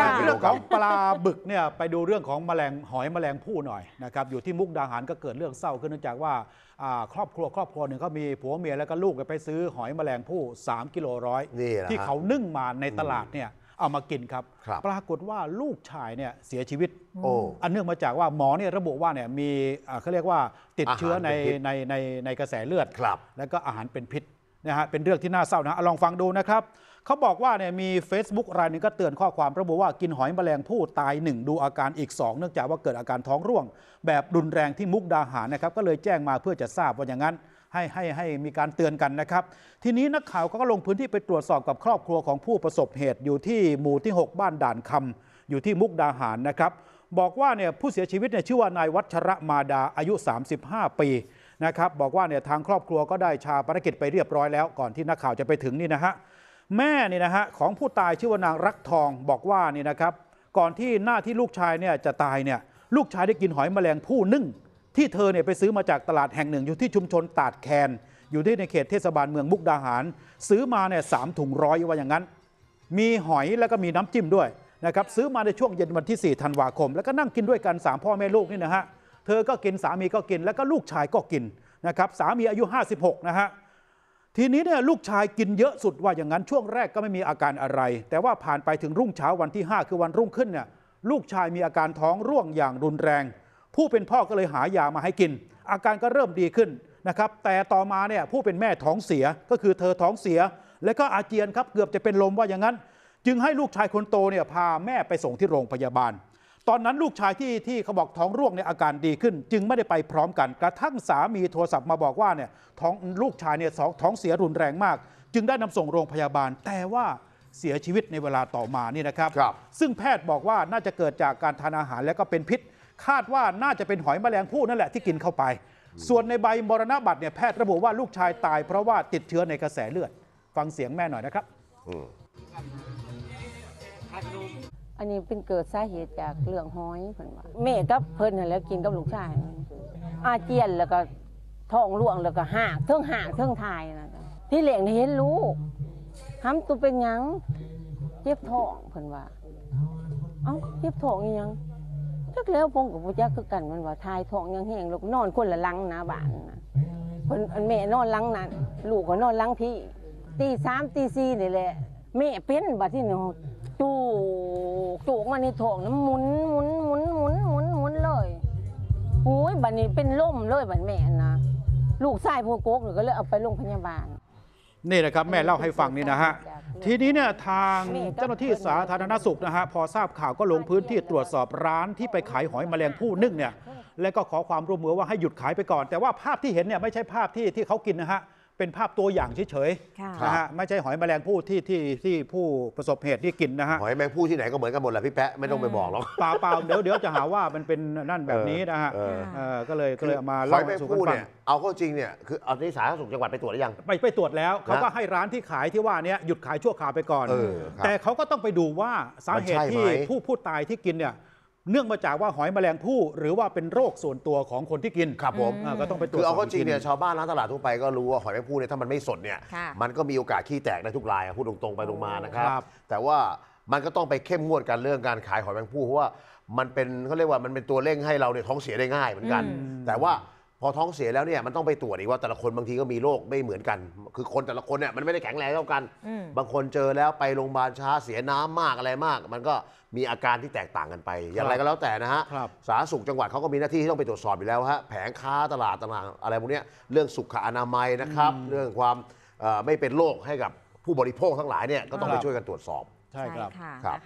จากเรื่องของปลาบึกเนี่ยไปดูเรื่องของแมลงหอยแมลงผู้หน่อยนะครับอยู่ที่มุกดาหารก็เกิดเรื่องเศร้าขึ้นเนื่องจากว่าครอบครัวครอบครัวหนึ่งเขามีผัวเมียแล้วก็ลูกไปซื้อหอยแมลงผู้3กิโลร้อยที่เขานึ่งมาในตลาดเนี่ยเอามากินครับรบปรากฏว่าลูกชายเนี่ยเสียชีวิตออันเนื่องมาจากว่าหมอเนี่ยระบุว่าเนี่ยมีเขาเรียกว่าติดเชื้อในในในในกระแสเลือดแล้วก็อาหารเป็นพิษนะฮะเป็นเรื่องที่น่าเศร้านะลองฟังดูนะครับ เขาบอกว่าเนี่ยมี Facebook รายนึงก็เตือนข้อความระบุว่ากินหอยแมลงผู้ตาย 1 ดูอาการอีก 2 เนื่องจากว่าเกิดอาการท้องร่วง แบบรุนแรงที่มุกดาหารนะครับก็เลยแจ้งมาเพื่อจะทราบว่าอย่างนั้น ให้ให้ให้มีการเตือนกันนะครับ ทีนี้นักข่าวก็ลงพื้นที่ไปตรวจสอบกับครอบครัวของผู้ประสบเหตุอยู่ที่หมู่ที่ 6 บ้านด่านคำ อยู่ที่มุกดาหารนะครับบอกว่าเนี่ยผู้เสียชีวิตเนี่ยชื่อว่านายวัชระมาดาอายุ 35 ปีนะครับบอกว่าเนี่ยทางครอบครัวก็ได้ชาปนกิจไปเรียบร้อยแล้ว ก่อนที่นักข่าวจะไปถึงนี่นะฮะแม่นี่นะฮะของผู้ตายชื่อว่านาง รักทองบอกว่านี่นะครับ ก่อนที่หน้าที่ลูกชายเนี่ยจะตายเนี่ยลูกชายได้กินหอยแมลงผู้นึ่งที่เธอเนี่ยไปซื้อมาจากตลาดแห่งหนึ่ง อยู่ที่ชุมชนตาดแคน อยู่ที่ในเขตเทศบาลเมืองมุกดาหาร ซื้อมาเนี่ยสามถุงร้อยว่าอย่างนั้น มีหอยแล้วก็มีน้ำจิ้มด้วยนะครับซื้อมาในช่วงเย็นวันที่4ธันวาคม แล้วก็นั่งกินด้วยกัน 3 พ่อแม่ลูกนี่นะฮะเธอก็กินสามีก็กิน แล้วก็ลูกชายก็กินนะครับสามีอายุ 56นะฮะทีนี้เนี่ยลูกชายกินเยอะสุดว่าอย่างนั้นช่วงแรกก็ไม่มีอาการอะไร แต่ว่าผ่านไปถึงรุ่งเช้าวันที่ 5 คือวันรุ่งขึ้นเนี่ยลูกชายมีอาการท้องร่วงอย่างรุนแรง ผู้เป็นพ่อก็เลยหายามาให้กิน อาการก็เริ่มดีขึ้นนะครับแต่ต่อมาเนี่ยผู้เป็นแม่ท้องเสียก็คือเธอท้องเสีย และก็อาเจียนครับเกือบจะเป็นลมว่าอย่างนั้น จึงให้ลูกชายคนโตเนี่ยพาแม่ไปส่งที่โรงพยาบาลตอนนั้นลูกชายที่ที่เขาบอกท้องร่วงเนี่ยอาการดีขึ้นจึงไม่ได้ไปพร้อมกันกระทั่งสามีโทรศัพท์มาบอกว่าเนี่ยท้องลูกชายเนี่ยท้องเสียรุนแรงมาก จึงได้นำส่งโรงพยาบาล แต่ว่าเสียชีวิตในเวลาต่อมานี่นะครับรบซึ่งแพทย์บอกว่าน่าจะเกิดจากการทานอาหารแล้วก็เป็นพิษ คาดว่าน่าจะเป็นหอยแมลงภู่นั่นแหละที่กินเข้าไป ส่วนในใบมรณบัตรเนี่ยแพทย์ระบุว่าลูกชายตายเพราะว่าติดเชื้อในกระแสเลือด ฟังเสียงแม่หน่อยนะครับอันนี้เป็นเกิดสาเหตุจากเรื่องห้อยเพิ่นว่าแม่กับเพิ่นนนแล้วกินกับลูกชาย อาเจียนแล้วก็ท้องร่วงแล้วก็หากเทิงหากเทิงทายนะที่เหลีนงเห็นรู้ทำตัวเป็นยังเจ็บท้องเพิ่นว่าเอ้าเจ็บท้องยังจักแล้วพงกับพ่อจะคือกันมันว่าทายท้องยังแห้งลูกนอนคนละลังนะบ้านนะเพิ่นแม่นอนลังนั้นลูกก็นอนลังพี่ตีสามตีสี่นี่แหละแม่เป็นบัดที่นี่จูกจูกมาในท้องน้ำหมุนหมุนหมุนหมุนหมุนหมุนเลยโอ้ยบัดนี้เป็นล่มเลยบัดแม่นะ ลูกไส้พวกโกกหือก็เลยเอาไปโรงพยาบาล นี่นะครับ แม่เล่าให้ฟังนี่นะฮะ ทีนี้เนี่ยทางเจ้าหน้าที่สาธารณสุขนะฮะพอทราบข่าวก็ลงพื้นที่ตรวจสอบร้านที่ไปขายหอยแมลงผู้นึ่งเนี่ย และก็ขอความร่วมมือว่าให้หยุดขายไปก่อน แต่ว่าภาพที่เห็นเนี่ยไม่ใช่ภาพที่ที่เขากินนะฮะเป็นภาพตัวอย่างเฉยๆนะฮะไม่ใช่หอยแมลงผู้ที่ที่ที่ผู้ประสบเหตุที่กินนะฮะหอยแมลงผู้ที่ไหนก็เหมือนกันหมดแหละพี่แปะไม่ต้องไปบอกหรอกเปล่าเปล่าเดี๋ยวเดี๋ยวจะหาว่ามันเป็นนั่นแบบนี้นะฮะก็เลยก็เลยมาเล่าสู่กันฟังเอาข้อจริงเนี่ยคือเอาที่สาธารณสุขจังหวัดไปตรวจหรือยังไปไปตรวจแล้วเขาก็ให้ร้านที่ขายที่ว่านี้หยุดขายชั่วคราวไปก่อนแต่เขาก็ต้องไปดูว่าสาเหตุที่ผู้ผู้ตายที่กินเนี่ยเนื่องมาจากว่าหอยแมลงผู้หรือว่าเป็นโรคส่วนตัวของคนที่กินครับผมก็ต้องไปตรวจคือเอาก็จริงเนี่ยชาวบ้านร้านตลาดทั่วไปก็รู้ว่าหอยแมลงผู้เนี่ยถ้ามันไม่สดเนี่ยมันก็มีโอกาสขี้แตกได้ทุกรายพูดตรงๆไปตรงมานะครับ แต่ว่ามันก็ต้องไปเข้มงวดกันเรื่องการขายหอยแมลงผู้เพราะว่ามันเป็นเขาเรียกว่ามันเป็นตัวเร่งให้เราเนี่ยท้องเสียได้ง่ายเหมือนกัน แต่ว่าพอท้องเสียแล้วเนี่ยมันต้องไปตรวจอีกว่าแต่ละคนบางทีก็มีโรคไม่เหมือนกัน คือคนแต่ละคนเนี่ยมันไม่ได้แข็งแรงเท่ากัน บางคนเจอแล้วไปโรงพยาบาลช้าเสียน้ำมากอะไรมาก มันก็มีอาการที่แตกต่างกันไป อย่างไรก็แล้วแต่นะฮะสาธารณสุขจังหวัดเขาก็มีหน้าที่ที่ต้องไปตรวจสอบอยู่แล้วฮะแผงค้าตลาดต่างๆอะไรพวกเนี้ยเรื่องสุขอนามัยนะครับ เรื่องความไม่เป็นโรคให้กับผู้บริโภคทั้งหลายเนี่ยก็ต้องไปช่วยกันตรวจสอบใช่ครับค่ะ